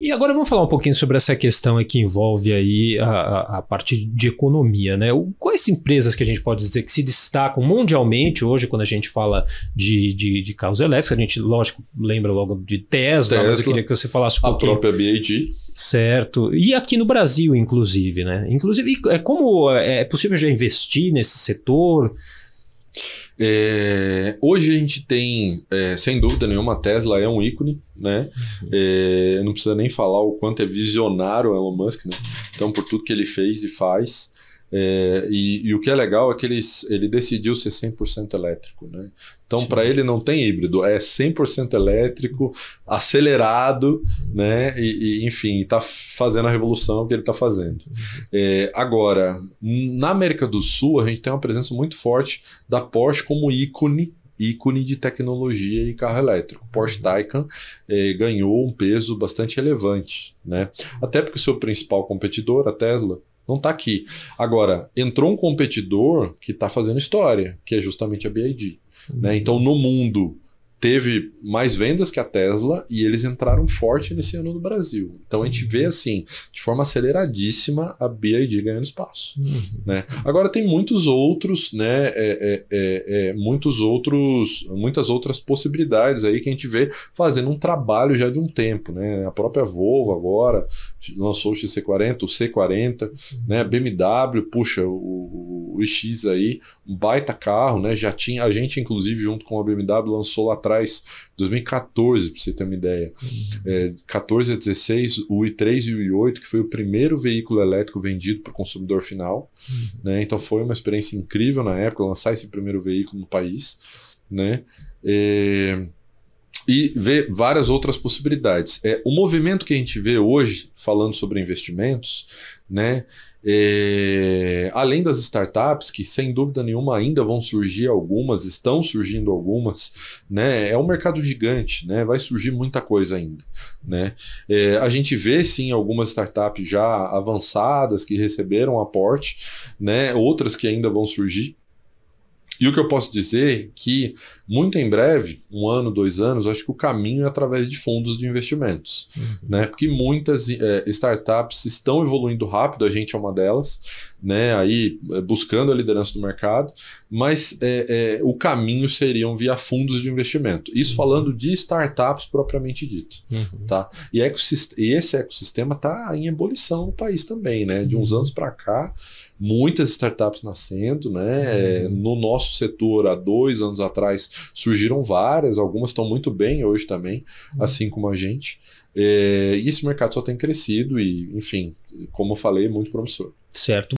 E agora vamos falar um pouquinho sobre essa questão aí que envolve aí a, a, a parte de economia, né? O, quais empresas que a gente pode dizer que se destacam mundialmente hoje quando a gente fala de, de, de carros elétricos? A gente, lógico, lembra logo de Tesla, Tesla mas eu queria que você falasse um a pouquinho. A própria BAD. Certo. E aqui no Brasil, inclusive, né? Inclusive, é como é, é possível já investir nesse setor? É, hoje a gente tem, é, sem dúvida nenhuma, a Tesla é um ícone, né? Uhum. É, não precisa nem falar o quanto é visionário o Elon Musk, né? Então, por tudo que ele fez e faz. É, e, e, o que é legal é que ele, ele decidiu ser 100% elétrico. Né? Então, para ele não tem híbrido, é 100% elétrico, acelerado, né? E, e enfim, está fazendo a revolução que ele está fazendo. É, agora, na América do Sul, a gente tem uma presença muito forte da Porsche como ícone ícone de tecnologia e carro elétrico. Porsche Taycan eh, ganhou um peso bastante relevante, né? Até porque o seu principal competidor, a Tesla, não está aqui. Agora, entrou um competidor que está fazendo história, que é justamente a BID. Né? Uhum. Né? Então, no mundo teve mais vendas que a Tesla e eles entraram forte nesse ano no Brasil. Então a gente vê uhum. assim, de forma aceleradíssima, a BID ganhando espaço. Uhum. Né? Agora tem muitos outros, né? É, é, é, é, muitos outros, muitas outras possibilidades aí que a gente vê fazendo um trabalho já de um tempo, né? A própria Volvo agora lançou o XC40, o C40, uhum. né? BMW, puxa, o o X aí, um baita carro, né? Já tinha, a gente, inclusive, junto com a BMW, lançou lá atrás, 2014, para você ter uma ideia. Uhum. É, 14 a 16, o i3 e o i8, que foi o primeiro veículo elétrico vendido para o consumidor final. Uhum. Né? Então foi uma experiência incrível na época lançar esse primeiro veículo no país. Né? É e ver várias outras possibilidades. É, o movimento que a gente vê hoje, falando sobre investimentos, né, é, além das startups, que sem dúvida nenhuma ainda vão surgir algumas, estão surgindo algumas, né, é um mercado gigante, né, vai surgir muita coisa ainda. Né? É, a gente vê sim algumas startups já avançadas que receberam aporte, né, outras que ainda vão surgir. E o que eu posso dizer é que, muito em breve, um ano, dois anos, acho que o caminho é através de fundos de investimentos. Uhum. Né? Porque muitas é, startups estão evoluindo rápido, a gente é uma delas, né? aí eh, buscando a liderança do mercado, mas é, é, o caminho seriam via fundos de investimento. Isso uhum. falando de startups propriamente dito. Uhum. Tá? E, e, esse ecossistema está em ebulição no país também. Né? De uns uhum. anos para cá, muitas startups nascendo, né? Uhum. no nosso nosso setor, há dois anos atrás, surgiram várias, algumas estão muito bem hoje também, uhum. assim como a gente. É, e esse mercado só tem crescido e, enfim, como eu falei, é muito promissor. Certo.